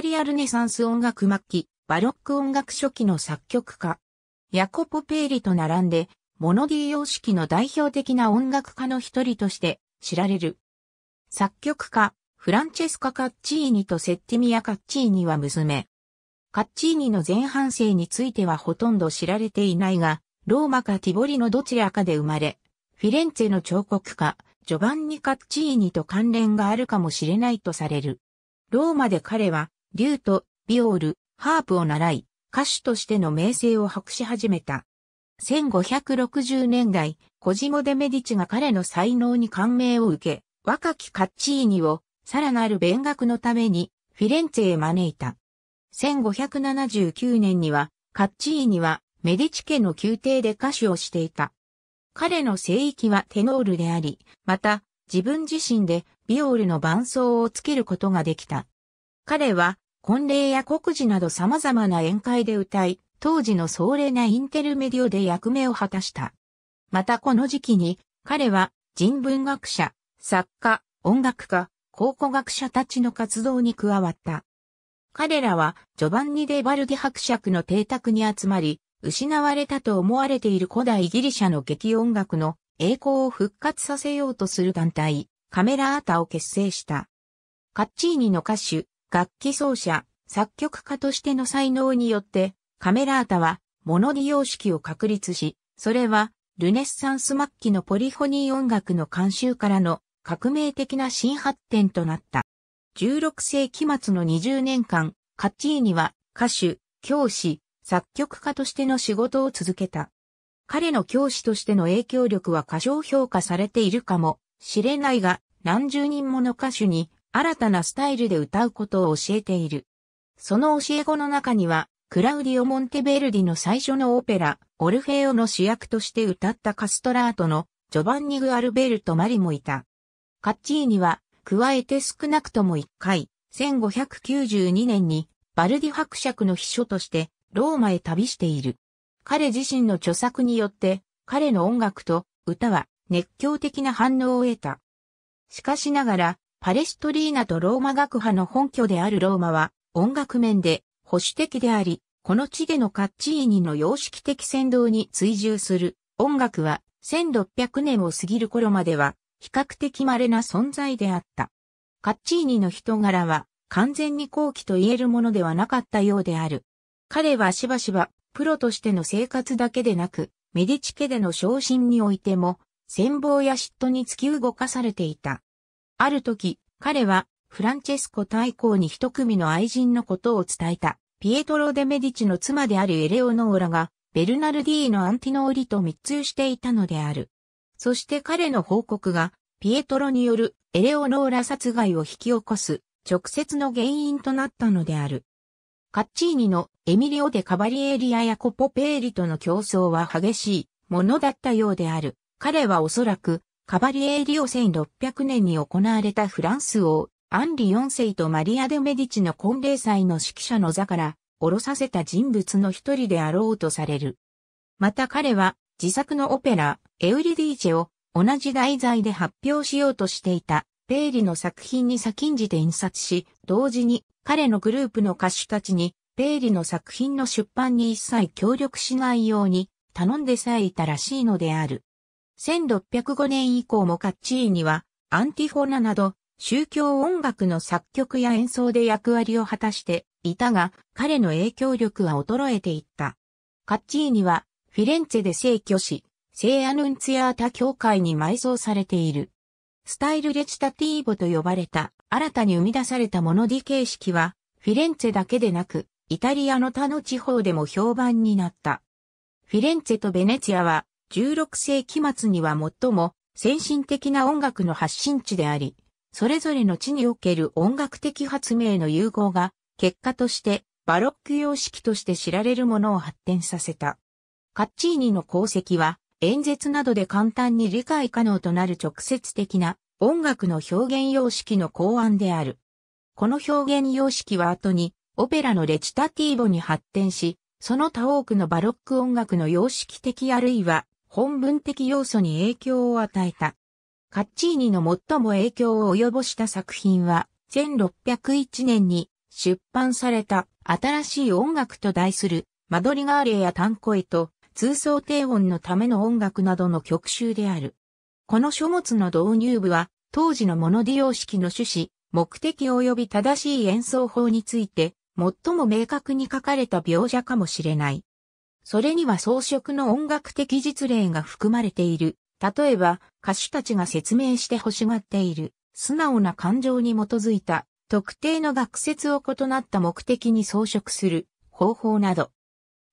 タリアルネサンス音楽末期、バロック音楽初期の作曲家。ヤコポ・ペーリと並んで、モノディ様式の代表的な音楽家の一人として知られる。作曲家、フランチェスカ・カッチーニとセッティミア・カッチーニは娘。カッチーニの前半生についてはほとんど知られていないが、ローマかティボリのどちらかで生まれ、フィレンツェの彫刻家、ジョバンニ・カッチーニと関連があるかもしれないとされる。ローマで彼はリュート、ビオール、ハープを習い、歌手としての名声を博し始めた。1560年代、コジモ・デ・メディチが彼の才能に感銘を受け、若きカッチーニを、さらなる勉学のために、フィレンツェへ招いた。1579年には、カッチーニは、メディチ家の宮廷で歌手をしていた。彼の聖域はテノールであり、また、自分自身でビオールの伴奏をつけることができた。彼は、婚礼や告示など様々な宴会で歌い、当時の壮麗なインテルメディオで役目を果たした。またこの時期に、彼は人文学者、作家、音楽家、考古学者たちの活動に加わった。彼らは、ジョバンニ・デ・バルディ伯爵の邸宅に集まり、失われたと思われている古代ギリシャの劇音楽の栄光を復活させようとする団体、カメラアータを結成した。カッチーニの歌手、楽器奏者、作曲家としての才能によって、カメラータは、モノディ様式を確立し、それは、ルネッサンス末期のポリフォニー音楽の監修からの革命的な新発展となった。16世紀末の20年間、カッチーニは歌手、教師、作曲家としての仕事を続けた。彼の教師としての影響力は過小評価されているかもしれないが、何十人もの歌手に新たなスタイルで歌うことを教えている。その教え子の中には、クラウディオ・モンテベルディの最初のオペラ、オルフェオの主役として歌ったカストラートのジョバンニグ・アルベルト・マリもいた。カッチーニは、加えて少なくとも1回、1592年に、バルディ伯爵の秘書として、ローマへ旅している。彼自身の著作によって、彼の音楽と歌は熱狂的な反応を得た。しかしながら、パレストリーナとローマ学派の本拠であるローマは、音楽面で保守的であり、この地でのカッチーニの様式的扇動に追従する音楽は1600年を過ぎる頃までは比較的稀な存在であった。カッチーニの人柄は完全に後期と言えるものではなかったようである。彼はしばしばプロとしての生活だけでなく、メディチ家での昇進においても、戦争や嫉妬に突き動かされていた。ある時、彼は、フランチェスコ大公に一組の愛人のことを伝えた。ピエトロ・デ・メディチの妻であるエレオノーラが、ベルナルディーのアンティノーリと密通していたのである。そして彼の報告が、ピエトロによるエレオノーラ殺害を引き起こす直接の原因となったのである。カッチーニのエミリオ・デ・カバリエリアやコポ・ペーリとの競争は激しいものだったようである。彼はおそらくカバリエーリオ1600年に行われたフランス王、アンリ4世とマリア・デ・メディチの婚礼祭の指揮者の座から降ろさせた人物の一人であろうとされる。また彼は自作のオペラ、エウリディーチェを同じ題材で発表しようとしていたペーリの作品に先んじて印刷し、同時に彼のグループの歌手たちにペーリの作品の出版に一切協力しないように頼んでさえいたらしいのである。1605年以降もカッチーニは、アンティフォナなど、宗教音楽の作曲や演奏で役割を果たしていたが、彼の影響力は衰えていった。カッチーニは、フィレンツェで制去し、聖アヌンツィアータ教会に埋葬されている。スタイルレチタティーボと呼ばれた、新たに生み出されたモノディ形式は、フィレンツェだけでなく、イタリアの他の地方でも評判になった。フィレンツェとベネツィアは、16世紀末には最も先進的な音楽の発信地であり、それぞれの地における音楽的発明の融合が、結果としてバロック様式として知られるものを発展させた。カッチーニの功績は、演説などで簡単に理解可能となる直接的な音楽の表現様式の考案である。この表現様式は後にオペラのレチタティーボに発展し、その他多くのバロック音楽の様式的あるいは本文的要素に影響を与えた。カッチーニの最も影響を及ぼした作品は、1601年に出版された新しい音楽と題するマドリガーレや単へと通奏低音のための音楽などの曲集である。この書物の導入部は当時のモノディ様式の趣旨、目的及び正しい演奏法について最も明確に書かれた描写かもしれない。それには装飾の音楽的実例が含まれている。例えば、歌手たちが説明して欲しがっている、素直な感情に基づいた、特定の学説を異なった目的に装飾する方法など。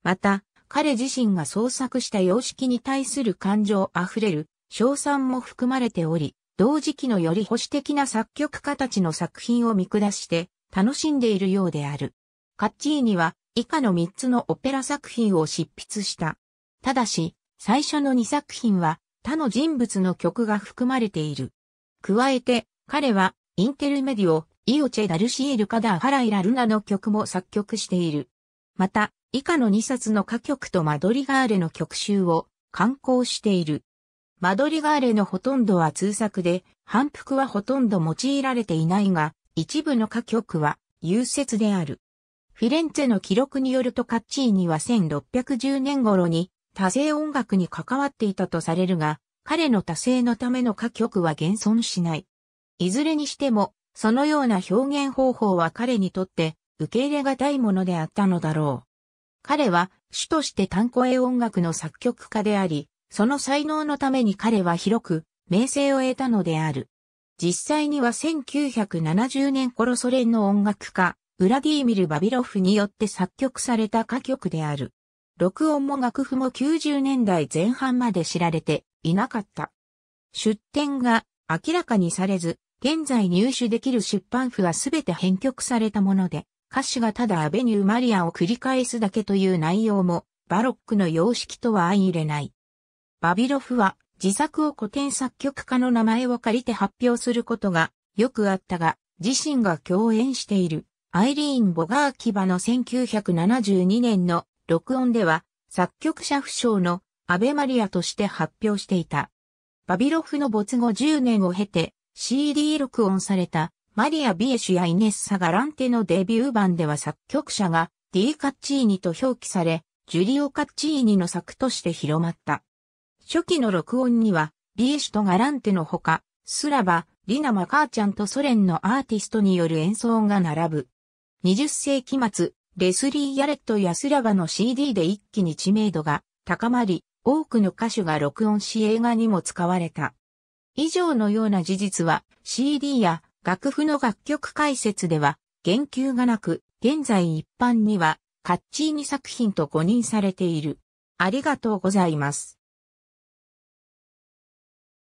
また、彼自身が創作した様式に対する感情あふれる、賞賛も含まれており、同時期のより保守的な作曲家たちの作品を見下して楽しんでいるようである。カッチーニは以下の3つのオペラ作品を執筆した。ただし、最初の2作品は他の人物の曲が含まれている。加えて、彼は、インテルメディオ、イオチェ・ダルシエル・カダー・ハライラ・ルナの曲も作曲している。また、以下の2冊の歌曲とマドリガーレの曲集を刊行している。マドリガーレのほとんどは通作で、反復はほとんど用いられていないが、一部の歌曲は、優説である。フィレンツェの記録によるとカッチーニは1610年頃に多声音楽に関わっていたとされるが、彼の多声のための歌曲は現存しない。いずれにしても、そのような表現方法は彼にとって受け入れがたいものであったのだろう。彼は主として単声音楽の作曲家であり、その才能のために彼は広く名声を得たのである。実際には1970年頃ソ連の音楽家、ウラディーミル・バビロフによって作曲された歌曲である。録音も楽譜も90年代前半まで知られていなかった。出典が明らかにされず、現在入手できる出版譜はすべて編曲されたもので、歌詞がただアベニューマリアを繰り返すだけという内容も、バロックの様式とは相入れない。バビロフは自作を古典作曲家の名前を借りて発表することがよくあったが、自身が共演しているアイリーン・ボガーキバの1972年の録音では、作曲者不詳のアベマリアとして発表していた。バビロフの没後10年を経て CD 録音されたマリア・ビエシュやイネッサ・ガランテのデビュー版では作曲者がディー・カッチーニと表記され、ジュリオ・カッチーニの作として広まった。初期の録音には、ビエシュとガランテのほか、スラバ、リナ・マカーちゃんとソ連のアーティストによる演奏が並ぶ。20世紀末、レスリー・ヤレットやスラバの CD で一気に知名度が高まり、多くの歌手が録音し映画にも使われた。以上のような事実は CD や楽譜の楽曲解説では言及がなく、現在一般にはカッチーニ作品と誤認されている。ありがとうございます。